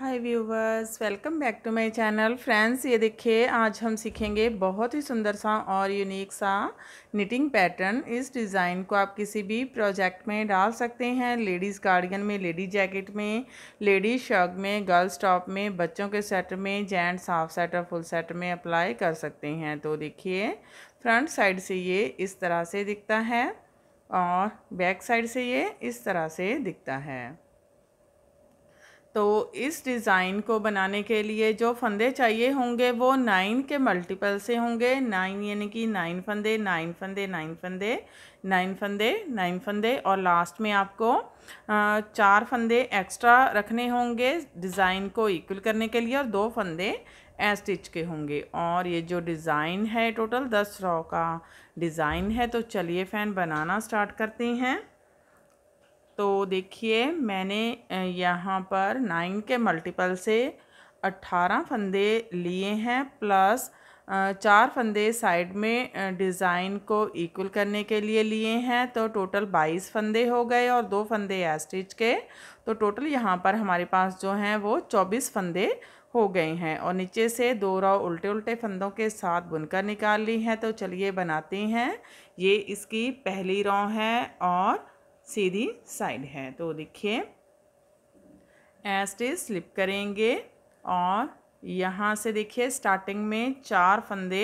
hi viewers welcome back to my channel friends ये देखिए आज हम सीखेंगे बहुत ही सुंदर सा और यूनिक सा निटिंग पैटर्न इस डिज़ाइन को आप किसी भी प्रोजेक्ट में डाल सकते हैं लेडीज़ गार्डियन में लेडीज़ जैकेट में लेडीज़ शर्ग में गर्ल्स टॉप में बच्चों के सेट में जेंट्स हाफ सेट और फुल सेट में अप्लाई कर सकते हैं तो देखिए फ्रंट साइड से ये इस तरह से दिखता है और बैक साइड से ये इस तरह से दिखता है तो इस डिज़ाइन को बनाने के लिए जो फंदे चाहिए होंगे वो नाइन के मल्टीपल से होंगे नाइन यानी कि नाइन फंदे नाइन फंदे नाइन फंदे नाइन फंदे नाइन फंदे और लास्ट में आपको चार फंदे एक्स्ट्रा रखने होंगे डिज़ाइन को इक्वल करने के लिए और दो फंदे ए स्टिच के होंगे और ये जो डिज़ाइन है टोटल दस रॉ का डिज़ाइन है तो चलिए फ़ैन बनाना स्टार्ट करते हैं तो देखिए मैंने यहाँ पर नाइन के मल्टीपल से अट्ठारह फंदे लिए हैं प्लस चार फंदे साइड में डिज़ाइन को इक्वल करने के लिए लिए हैं तो टोटल बाईस फंदे हो गए और दो फंदे एस्टिच के तो टोटल यहाँ पर हमारे पास जो हैं वो चौबीस फंदे हो गए हैं और नीचे से दो रो उल्टे उल्टे फंदों के साथ बुनकर निकाल ली हैं तो चलिए बनाते हैं ये इसकी पहली रो है और सीधी साइड है तो देखिए एस्टे स्लिप करेंगे और यहाँ से देखिए स्टार्टिंग में चार फंदे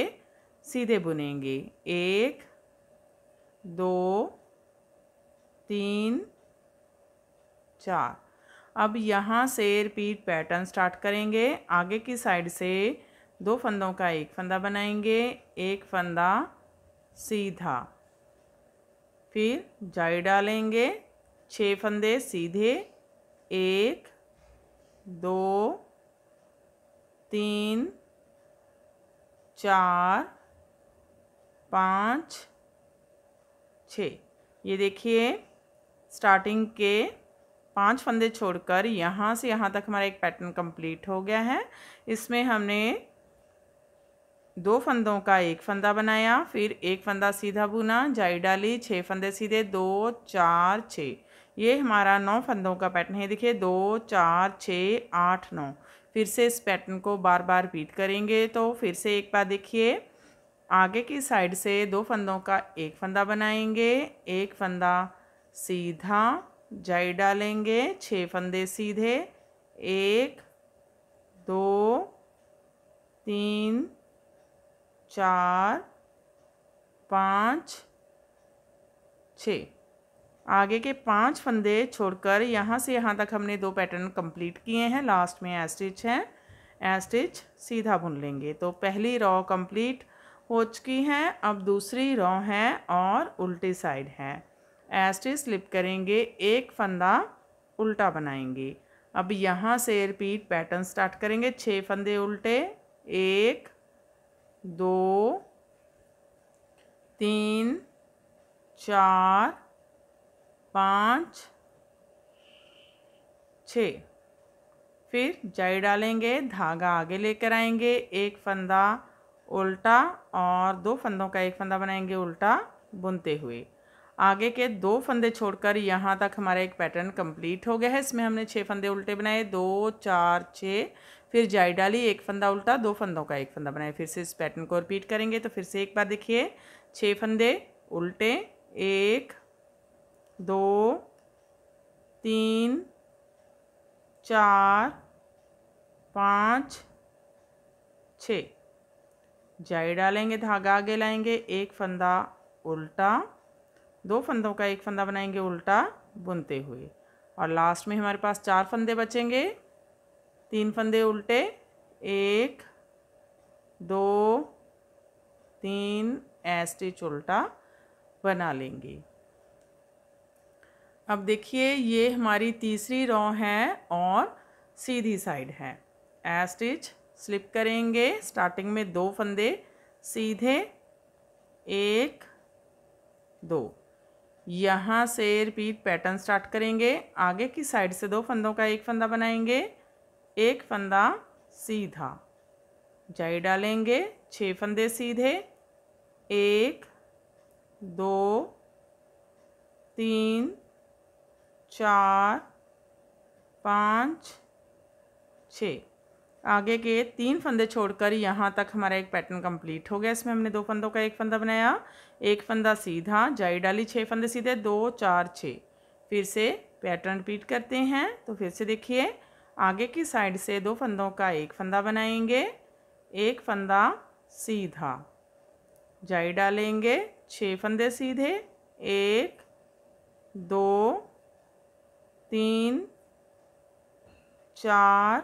सीधे बुनेंगे एक दो तीन चार अब यहाँ से रिपीट पैटर्न स्टार्ट करेंगे आगे की साइड से दो फंदों का एक फंदा बनाएंगे एक फंदा सीधा फिर जाई डालेंगे छः फंदे सीधे एक दो तीन चार पाँच छ ये देखिए स्टार्टिंग के पांच फंदे छोड़कर यहाँ से यहाँ तक हमारा एक पैटर्न कंप्लीट हो गया है इसमें हमने दो फंदों का एक फंदा बनाया फिर एक फंदा सीधा बुना जाई डाली छः फंदे सीधे दो चार छः ये हमारा नौ फंदों का पैटर्न है देखिए दो चार छः आठ नौ फिर से इस पैटर्न को बार बार रिपीट करेंगे तो फिर से एक बार देखिए आगे की साइड से दो फंदों का एक फंदा बनाएंगे एक फंदा सीधा जाई डालेंगे छः फंदे सीधे एक दो तीन चार पाँच छ आगे के पांच फंदे छोड़कर यहाँ से यहाँ तक हमने दो पैटर्न कंप्लीट किए हैं लास्ट में ए स्टिच है ए स्टिच सीधा बुन लेंगे तो पहली रॉ कंप्लीट हो चुकी है अब दूसरी रॉ है और उल्टी साइड है एस्टिच स्लिप करेंगे एक फंदा उल्टा बनाएंगे अब यहाँ से रिपीट पैटर्न स्टार्ट करेंगे छः फंदे उल्टे एक दो तीन चार पाँच छ फिर जाई डालेंगे धागा आगे लेकर आएंगे एक फंदा उल्टा और दो फंदों का एक फंदा बनाएंगे उल्टा बुनते हुए आगे के दो फंदे छोड़कर यहाँ तक हमारा एक पैटर्न कंप्लीट हो गया है इसमें हमने छः फंदे उल्टे बनाए दो चार छः फिर जाई डाली एक फंदा उल्टा दो फंदों का एक फंदा बनाया फिर से इस पैटर्न को रिपीट करेंगे तो फिर से एक बार देखिए छः फंदे उल्टे एक दो तीन चार पाँच छ जाई डालेंगे धागा आगे लाएंगे एक फंदा उल्टा दो फंदों का एक फंदा बनाएंगे उल्टा बुनते हुए और लास्ट में हमारे पास चार फंदे बचेंगे तीन फंदे उल्टे एक दो तीन स्टिच उल्टा बना लेंगे अब देखिए ये हमारी तीसरी रॉ है और सीधी साइड है स्टिच स्लिप करेंगे स्टार्टिंग में दो फंदे सीधे एक दो यहाँ से रिपीट पैटर्न स्टार्ट करेंगे आगे की साइड से दो फंदों का एक फंदा बनाएंगे एक फंदा सीधा जाई डालेंगे छः फंदे सीधे एक दो तीन चार पाँच छ आगे के तीन फंदे छोड़कर यहाँ तक हमारा एक पैटर्न कंप्लीट हो गया इसमें हमने दो फंदों का एक फंदा बनाया एक फंदा सीधा जाई डाली छः फंदे सीधे दो चार छः फिर से पैटर्न रिपीट करते हैं तो फिर से देखिए आगे की साइड से दो फंदों का एक फंदा बनाएंगे एक फंदा सीधा जाई डालेंगे छः फंदे सीधे एक दो तीन चार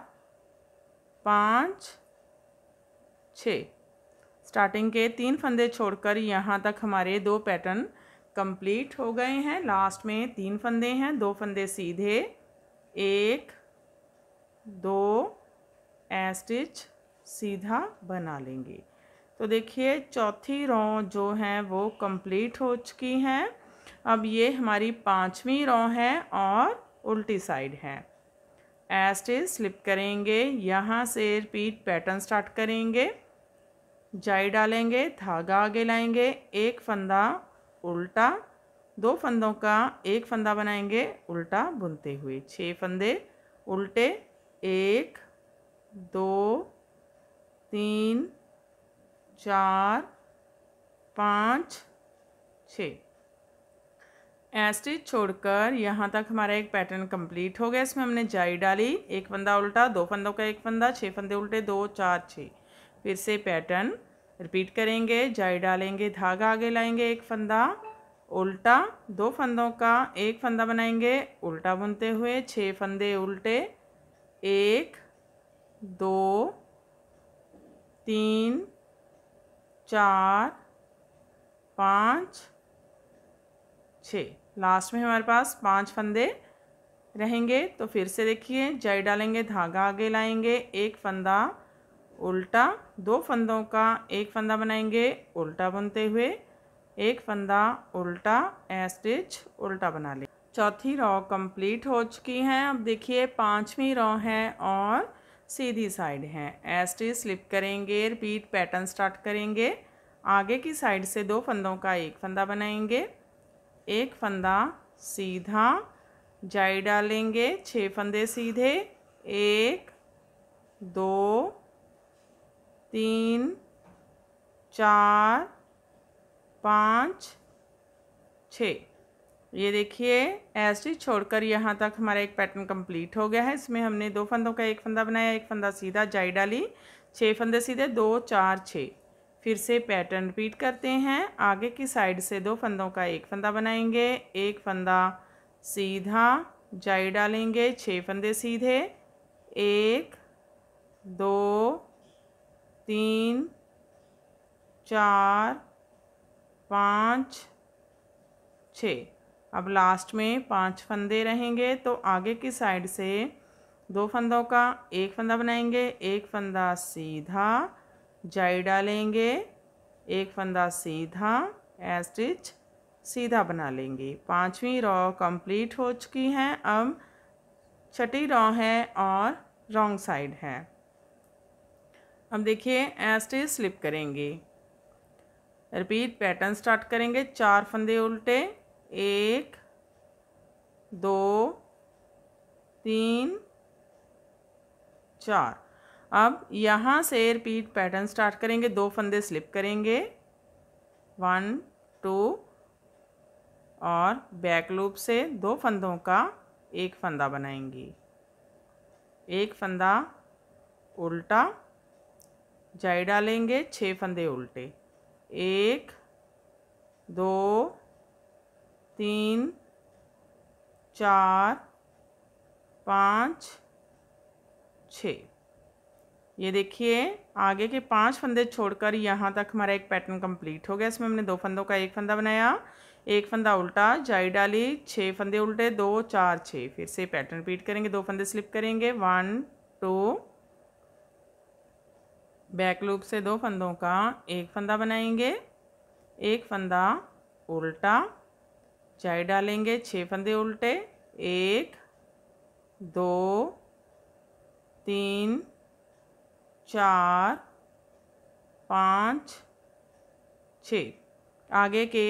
पाँच छः स्टार्टिंग के तीन फंदे छोड़कर यहाँ तक हमारे दो पैटर्न कंप्लीट हो गए हैं लास्ट में तीन फंदे हैं दो फंदे सीधे एक दो स्टिच सीधा बना लेंगे तो देखिए चौथी रो जो हैं वो कंप्लीट हो चुकी हैं अब ये हमारी पांचवी रो है और उल्टी साइड है एस्टिच स्लिप करेंगे यहाँ से रिपीट पैटर्न स्टार्ट करेंगे जाई डालेंगे धागा आगे लाएंगे एक फंदा उल्टा दो फंदों का एक फंदा बनाएंगे उल्टा बुनते हुए छः फंदे उल्टे एक दो तीन चार पाँच छ एस्टिच छोड़कर यहाँ तक हमारा एक पैटर्न कंप्लीट हो गया इसमें हमने जाई डाली एक फंदा उल्टा दो फंदों का एक फंदा छः फंदे उल्टे दो चार छः फिर से पैटर्न रिपीट करेंगे जाई डालेंगे धागा आगे लाएंगे एक फंदा उल्टा दो फंदों का एक फंदा बनाएंगे उल्टा बुनते हुए छः फंदे उल्टे एक दो तीन चार पाँच छ लास्ट में हमारे पास पांच फंदे रहेंगे तो फिर से देखिए जाई डालेंगे धागा आगे लाएंगे एक फंदा उल्टा दो फंदों का एक फंदा बनाएंगे उल्टा बुनते हुए एक फंदा उल्टा ए स्टिच उल्टा बना लें चौथी रॉ कंप्लीट हो चुकी हैं अब देखिए पांचवी रॉ है और सीधी साइड है ए स्टिच स्लिप करेंगे रिपीट पैटर्न स्टार्ट करेंगे आगे की साइड से दो फंदों का एक फंदा बनाएंगे एक फंदा सीधा जाई डालेंगे छः फंदे सीधे एक दो तीन चार पाँच छ ये देखिए ऐसे छोड़कर यहाँ तक हमारा एक पैटर्न कंप्लीट हो गया है इसमें हमने दो फंदों का एक फंदा बनाया एक फंदा सीधा जाई डाली छः फंदे सीधे दो चार छः फिर से पैटर्न रिपीट करते हैं आगे की साइड से दो फंदों का एक फंदा बनाएंगे एक फंदा सीधा जाई डालेंगे छः फंदे सीधे एक दो तीन चार पाँच छ अब लास्ट में पांच फंदे रहेंगे तो आगे की साइड से दो फंदों का एक फंदा बनाएंगे एक फंदा सीधा जाई डालेंगे एक फंदा सीधा एस्टिच सीधा बना लेंगे पांचवी रॉ कंप्लीट हो चुकी हैं अब छठी रॉ है और रॉन्ग साइड है अब देखिए ऐसे स्लिप करेंगे रिपीट पैटर्न स्टार्ट करेंगे चार फंदे उल्टे एक दो तीन चार अब यहाँ से रिपीट पैटर्न स्टार्ट करेंगे दो फंदे स्लिप करेंगे वन टू और बैक लूप से दो फंदों का एक फंदा बनाएंगे एक फंदा उल्टा जाई डालेंगे छः फंदे उल्टे एक दो तीन चार पाँच छ ये देखिए आगे के पांच फंदे छोड़कर यहाँ तक हमारा एक पैटर्न कंप्लीट हो गया इसमें हमने दो फंदों का एक फंदा बनाया एक फंदा उल्टा जाई डाली छः फंदे उल्टे दो चार छः फिर से पैटर्न रिपीट करेंगे दो फंदे स्लिप करेंगे वन टू बैक लूप से दो फंदों का एक फंदा बनाएंगे एक फंदा उल्टा चाय डालेंगे छः फंदे उल्टे एक दो तीन चार पाँच छ आगे के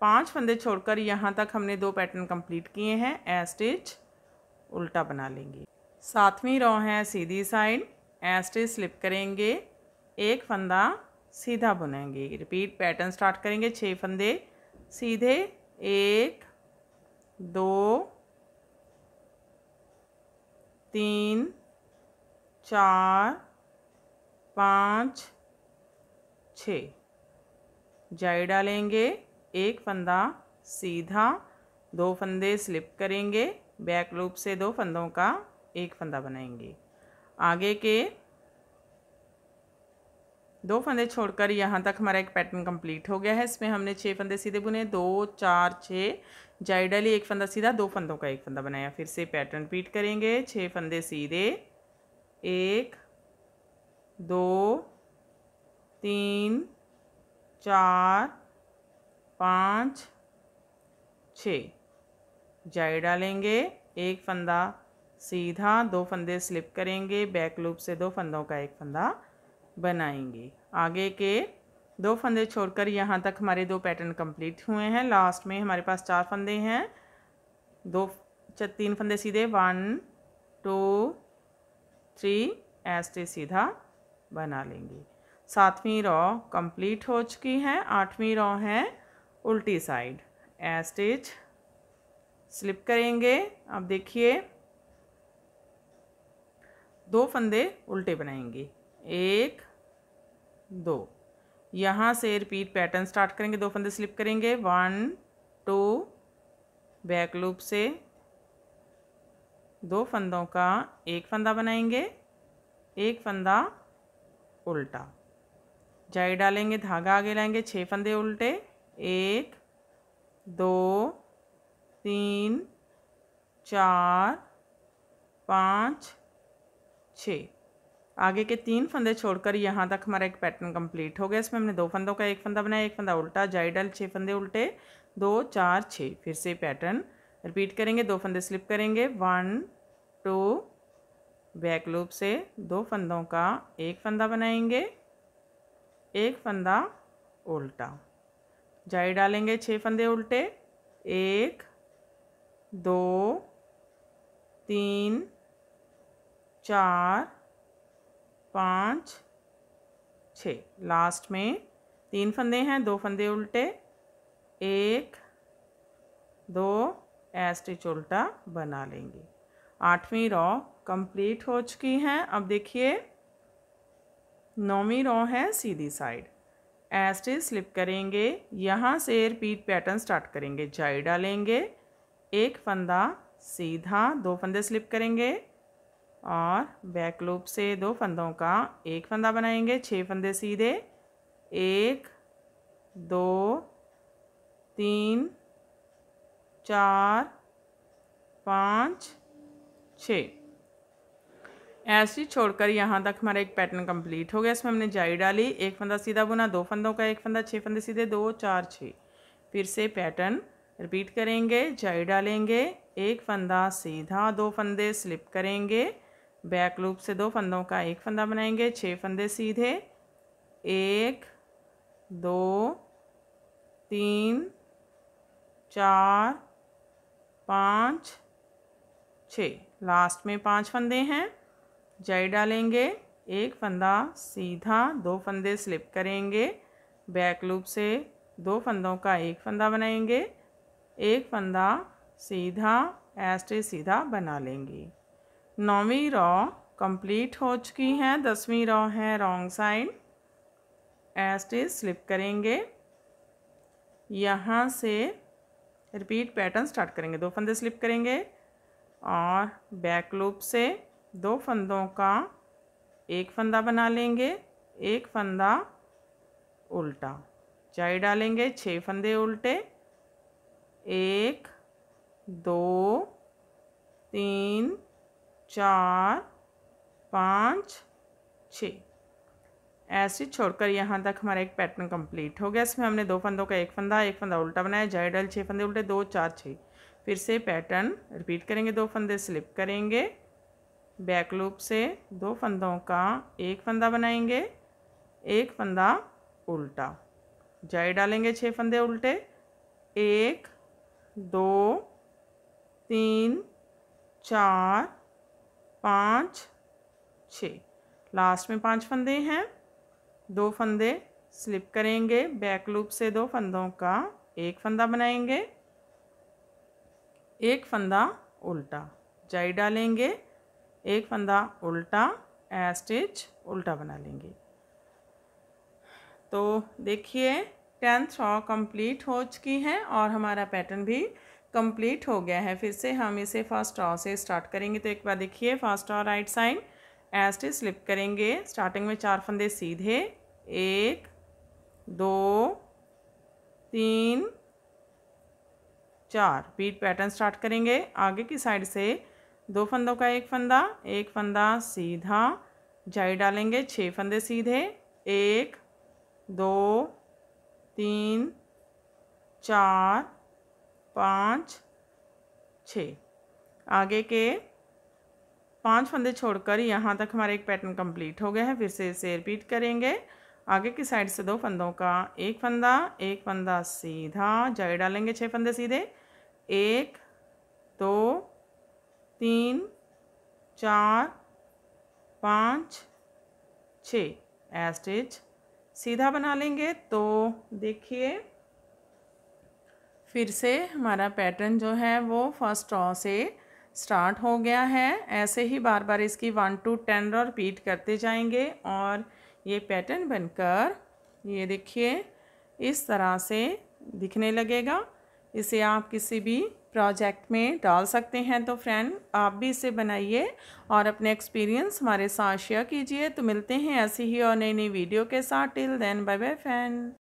पांच फंदे छोड़कर यहाँ तक हमने दो पैटर्न कंप्लीट किए हैं ए स्टिच उल्टा बना लेंगे सातवीं रो है सीधी साइड ए स्टिच स्लिप करेंगे एक फंदा सीधा बुनेंगे रिपीट पैटर्न स्टार्ट करेंगे छः फंदे सीधे एक दो तीन चार पाँच छ जाई डालेंगे एक फंदा सीधा दो फंदे स्लिप करेंगे बैक लूप से दो फंदों का एक फंदा बनाएंगे आगे के दो फंदे छोड़कर यहाँ तक हमारा एक पैटर्न कंप्लीट हो गया है इसमें हमने छः फंदे सीधे बुने दो चार छः जाई डाली एक फंदा सीधा दो फंदों का एक फंदा बनाया फिर से पैटर्न रिपीट करेंगे छः फंदे सीधे एक दो तीन चार पाँच छ जाई डालेंगे एक फंदा सीधा दो फंदे स्लिप करेंगे बैक लूप से दो फंदों का एक फंदा बनाएंगे आगे के दो फंदे छोड़कर यहाँ तक हमारे दो पैटर्न कंप्लीट हुए हैं लास्ट में हमारे पास चार फंदे हैं दो तीन फंदे सीधे वन टू थ्री ऐसे सीधा बना लेंगे सातवीं रॉ कंप्लीट हो चुकी है आठवीं रॉ है उल्टी साइड ए स्टिच स्लिप करेंगे अब देखिए दो फंदे उल्टे बनाएंगे एक दो यहाँ से रिपीट पैटर्न स्टार्ट करेंगे दो फंदे स्लिप करेंगे वन टू बैक लूप से दो फंदों का एक फंदा बनाएंगे एक फंदा उल्टा जाई डालेंगे धागा आगे लाएंगे छः फंदे उल्टे एक दो तीन चार पाँच छ आगे के तीन फंदे छोड़कर यहाँ तक हमारा एक पैटर्न कंप्लीट हो गया इसमें हमने दो फंदों का एक फंदा बनाया एक फंदा उल्टा जाइडल छः फंदे उल्टे दो चार छः फिर से पैटर्न रिपीट करेंगे दो फंदे स्लिप करेंगे वन टू बैक लूप से दो फंदों का एक फंदा बनाएंगे एक फंदा उल्टा जाई डालेंगे छः फंदे उल्टे एक दो तीन चार पाँच छ लास्ट में तीन फंदे हैं दो फंदे उल्टे एक दो एस्टिच उल्टा बना लेंगे आठवीं रॉ कंप्लीट हो चुकी हैं अब देखिए नौवीं रॉ है सीधी साइड एस्टिच स्लिप करेंगे यहाँ से रिपीट पैटर्न स्टार्ट करेंगे जाई डालेंगे एक फंदा सीधा दो फंदे स्लिप करेंगे और बैक लूप से दो फंदों का एक फंदा बनाएंगे छः फंदे सीधे एक दो तीन चार पाँच छ ऐसी छोड़कर यहाँ तक हमारा एक पैटर्न कंप्लीट हो गया इसमें हमने जाई डाली एक फंदा सीधा बुना दो फंदों का एक फंदा छः फंदे सीधे दो चार छः फिर से पैटर्न रिपीट करेंगे जाई डालेंगे एक फंदा सीधा दो फंदे स्लिप करेंगे बैक लूप से दो फंदों का एक फंदा बनाएंगे छः फंदे सीधे एक दो तीन चार पाँच छ लास्ट में पांच फंदे हैं जय डालेंगे एक फंदा सीधा दो फंदे स्लिप करेंगे बैक लूप से दो फंदों का एक फंदा बनाएंगे एक फंदा सीधा ऐसे सीधा बना लेंगे नौवीं रॉ कंप्लीट हो चुकी हैं दसवीं रॉ है रॉन्ग साइड इज स्लिप करेंगे यहाँ से रिपीट पैटर्न स्टार्ट करेंगे दो फंदे स्लिप करेंगे और बैक लूप से दो फंदों का एक फंदा बना लेंगे एक फंदा उल्टा चाय डालेंगे छः फंदे उल्टे एक दो तीन चार पाँच छ ऐसे छोड़कर यहाँ तक हमारा एक पैटर्न कंप्लीट हो गया इसमें हमने दो फंदों का एक फंदा एक फंदा उल्टा बनाया जाए डल छः फंदे उल्टे दो चार छः फिर से पैटर्न रिपीट करेंगे दो फंदे स्लिप करेंगे बैक लूप से दो फंदों का एक फंदा बनाएंगे एक फंदा उल्टा जाए डालेंगे छः फंदे उल्टे एक दो तीन चार पाँच छ लास्ट में पांच फंदे हैं दो फंदे स्लिप करेंगे बैक लूप से दो फंदों का एक फंदा बनाएंगे एक फंदा उल्टा जाई डालेंगे एक फंदा उल्टा ए स्टिच उल्टा बना लेंगे तो देखिए टेंथ रॉ कंप्लीट हो चुकी है और हमारा पैटर्न भी कंप्लीट हो गया है फिर से हम इसे फर्स्ट और से स्टार्ट करेंगे तो एक बार देखिए फर्स्ट और राइट साइड एस्ट स्लिप करेंगे स्टार्टिंग में चार फंदे सीधे एक दो तीन चार बीट पैटर्न स्टार्ट करेंगे आगे की साइड से दो फंदों का एक फंदा एक फंदा सीधा जाई डालेंगे छः फंदे सीधे एक दो तीन चार पाँच छ आगे के पांच फंदे छोड़कर यहाँ तक हमारे एक पैटर्न कंप्लीट हो गया है फिर से इसे रिपीट करेंगे आगे की साइड से दो फंदों का एक फंदा एक फंदा सीधा जाए डालेंगे छः फंदे सीधे एक दो तीन चार पाँच छ एस्टिच सीधा बना लेंगे तो देखिए फिर से हमारा पैटर्न जो है वो फर्स्ट रॉ से स्टार्ट हो गया है ऐसे ही बार बार इसकी one two ten row repeat करते जाएंगे और ये पैटर्न बनकर ये देखिए इस तरह से दिखने लगेगा इसे आप किसी भी प्रोजेक्ट में डाल सकते हैं तो फ्रेंड आप भी इसे बनाइए और अपने एक्सपीरियंस हमारे साथ शेयर कीजिए तो मिलते हैं ऐसी ही और नई नई वीडियो के साथ till then bye bye friend